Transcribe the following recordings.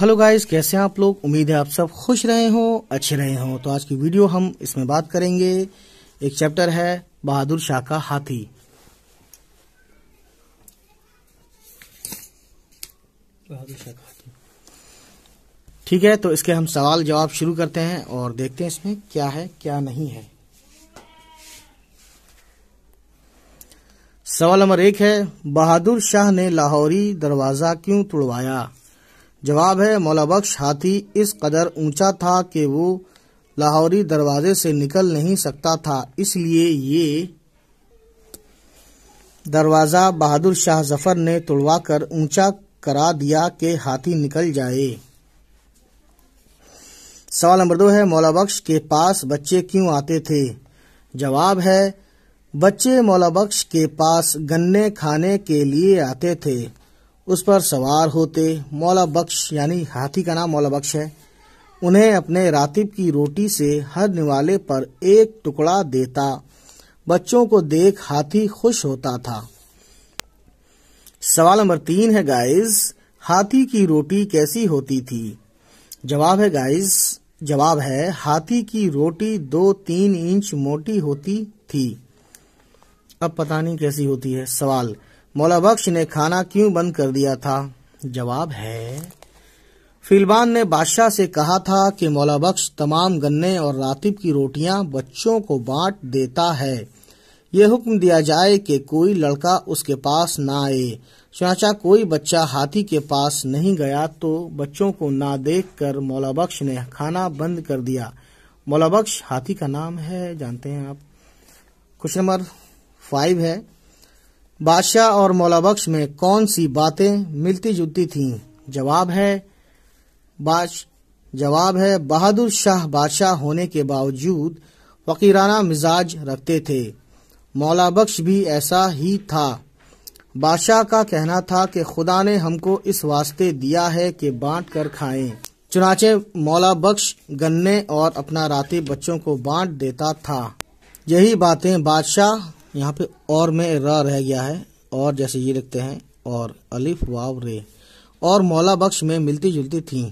Hello guys कैसे हैं आप लोग उम्मीद है आप सब खुश रहे हो अच्छे रहे हो तो आज की वीडियो हम इसमें बात करेंगे एक चैप्टर है बहादुर शाह का हाथी बहादुर शाह का हाथी ठीक है तो इसके हम सवाल जवाब शुरू करते हैं और देखते हैं इसमें क्या है क्या नहीं है सवाल नंबर एक है बहादुर शाह ने लाहौरी दरवाजा क्यों तुड़वाया जवाब है बख्श हाथी इस कदर ऊंचा था कि वो लाहौरी दरवाजे से निकल नहीं सकता था इसलिए ये दरवाज़ा बहादुर शाह जफर ने तुड़वा कर ऊंचा करा दिया कि हाथी निकल जाए सवाल नंबर दो है बख्श के पास बच्चे क्यों आते थे जवाब है बच्चे बख्श के पास गन्ने खाने के लिए आते थे उस पर सवार होते मौला बख्श यानी हाथी का नाम मौला बख्श है उन्हें अपने रातिब की रोटी से हर निवाले पर एक टुकड़ा देता बच्चों को देख हाथी खुश होता था सवाल नंबर तीन है गाइस हाथी की रोटी कैसी होती थी जवाब है गाइस जवाब है हाथी की रोटी दो तीन इंच मोटी होती थी अब पता नहीं कैसी होती है सवाल मौला बख्श ने खाना क्यों बंद कर दिया था जवाब है फिलबान ने बादशाह से कहा था कि मौला बख्श तमाम गन्ने और रातिब की रोटियां बच्चों को बांट देता है ये हुक्म दिया जाए कि कोई लड़का उसके पास ना आए चाचा कोई बच्चा हाथी के पास नहीं गया तो बच्चों को ना देख कर मौला बख्श ने खाना बंद कर दिया मौला बख्श हाथी का नाम है जानते हैं आप क्वेश्चन नंबर फाइव है बादशाह और मौलाबख्श में कौन सी बातें मिलती जुलती थीं जवाब है जवाब है बहादुर शाह बादशाह होने के बावजूद फ़कीराना मिजाज रखते थे मौलाबख्श भी ऐसा ही था बादशाह का कहना था कि खुदा ने हमको इस वास्ते दिया है कि बांट कर खाएं। चुनाचे मौला बख्श गन्ने और अपना राती बच्चों को बांट देता था यही बातें बादशाह यहाँ पे और में रा रह गया है और जैसे ये लिखते हैं और अलिफ वाव रे और मौला बख्श में मिलती जुलती थी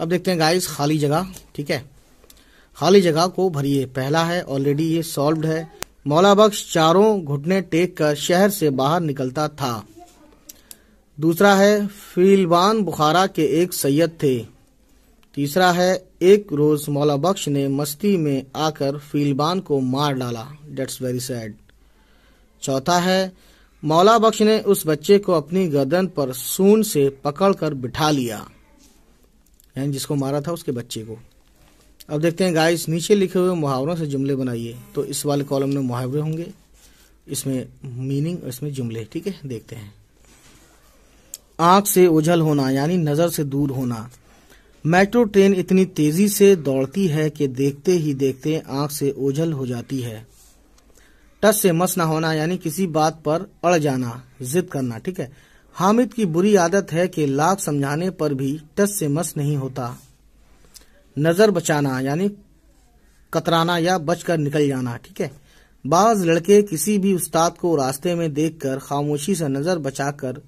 अब देखते हैं गाइस खाली जगह ठीक है खाली जगह को भरिए पहला है ऑलरेडी ये सॉल्व्ड है मौला बख्श चारों घुटने टेक कर शहर से बाहर निकलता था दूसरा है फीलवान बुखारा के एक सैयद थे तीसरा है एक रोज मौला बख्श ने मस्ती में आकर फीलबान को मार डाला डेट्स वेरी सैड चौथा है मौला बख्श ने उस बच्चे को अपनी गर्दन पर सून से पकड़कर बिठा लिया यानी जिसको मारा था उसके बच्चे को अब देखते हैं गाइस नीचे लिखे हुए मुहावरों से जुमले बनाइए तो इस वाले कॉलम में मुहावरे होंगे इसमें मीनिंग इसमें जुमले ठीक है देखते हैं आंख से उझल होना यानी नज़र से दूर होना मेट्रो ट्रेन इतनी तेजी से दौड़ती है कि देखते ही देखते आंख से ओझल हो जाती है टस से मस ना होना यानी किसी बात पर अड़ जाना जिद करना ठीक है हामिद की बुरी आदत है कि लाख समझाने पर भी टस से मस नहीं होता नजर बचाना यानी कतराना या बचकर निकल जाना ठीक है बाज लड़के किसी भी उस्ताद को रास्ते में देखकर खामोशी से नजर बचाकर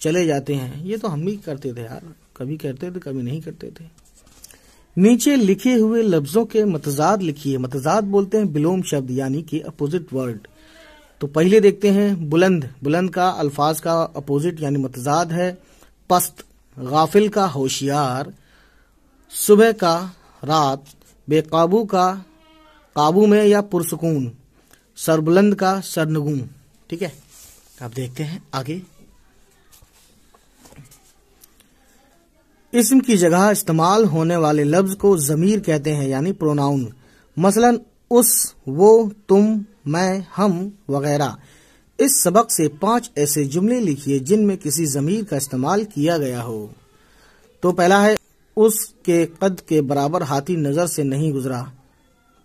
चले जाते हैं ये तो हम भी करते थे यार कभी करते थे कभी नहीं करते थे नीचे लिखे हुए लफ्जों के मतजाद लिखिए मतजाद बोलते हैं विलोम शब्द यानी कि अपोजिट वर्ड तो पहले देखते हैं बुलंद बुलंद का अल्फाज का अपोजिट यानी मतजाद है पस्त गाफिल का होशियार सुबह का रात बेकाबू का काबू में या पुरसकून सरबुलंद का सरनगुन ठीक है आप देखते हैं आगे इसम की जगह इस्तेमाल होने वाले लफ्ज को जमीर कहते हैं यानी प्रोनाउन मसलन उस वो तुम मैं हम वगैरह इस सबक से पांच ऐसे जुमले लिखिए जिनमें किसी जमीर का इस्तेमाल किया गया हो तो पहला है उसके कद के बराबर हाथी नजर से नहीं गुजरा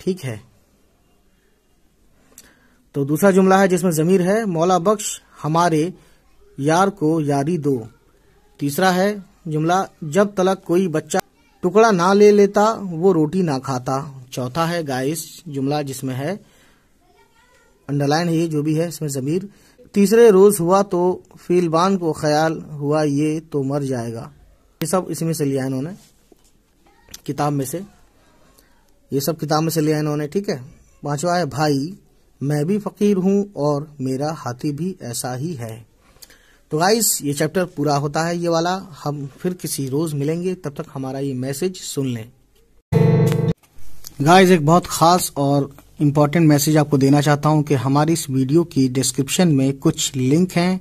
ठीक है तो दूसरा जुमला है जिसमें जमीर है मौला बख्श हमारे यार को यारी दो तीसरा है जुमला जब तलक कोई बच्चा टुकड़ा ना ले लेता वो रोटी ना खाता चौथा है गाइस जुमला जिसमें है अंडरलाइन ये जो भी है इसमें जमीर तीसरे रोज हुआ तो फीलबान को ख्याल हुआ ये तो मर जाएगा ये सब इसमें से लिया इन्होंने किताब में से ये सब किताब में से लिया इन्होंने ठीक है पांचवा है भाई मैं भी फकीर हूं और मेरा हाथी भी ऐसा ही है तो गाइस ये चैप्टर पूरा होता है ये वाला हम फिर किसी रोज मिलेंगे तब तक हमारा ये मैसेज सुन लें गाइस एक बहुत खास और इम्पॉर्टेंट मैसेज आपको देना चाहता हूँ कि हमारी इस वीडियो की डिस्क्रिप्शन में कुछ लिंक हैं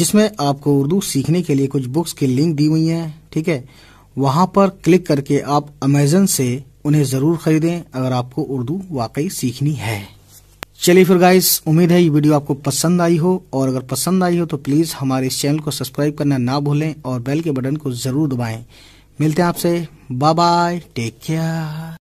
जिसमें आपको उर्दू सीखने के लिए कुछ बुक्स की लिंक दी हुई हैं ठीक है वहां पर क्लिक करके आप अमेजन से उन्हें ज़रूर खरीदें अगर आपको उर्दू वाकई सीखनी है चलिए फिर गाइस उम्मीद है ये वीडियो आपको पसंद आई हो और अगर पसंद आई हो तो प्लीज़ हमारे इस चैनल को सब्सक्राइब करना ना भूलें और बेल के बटन को ज़रूर दबाएं मिलते हैं आपसे बाय बाय टेक केयर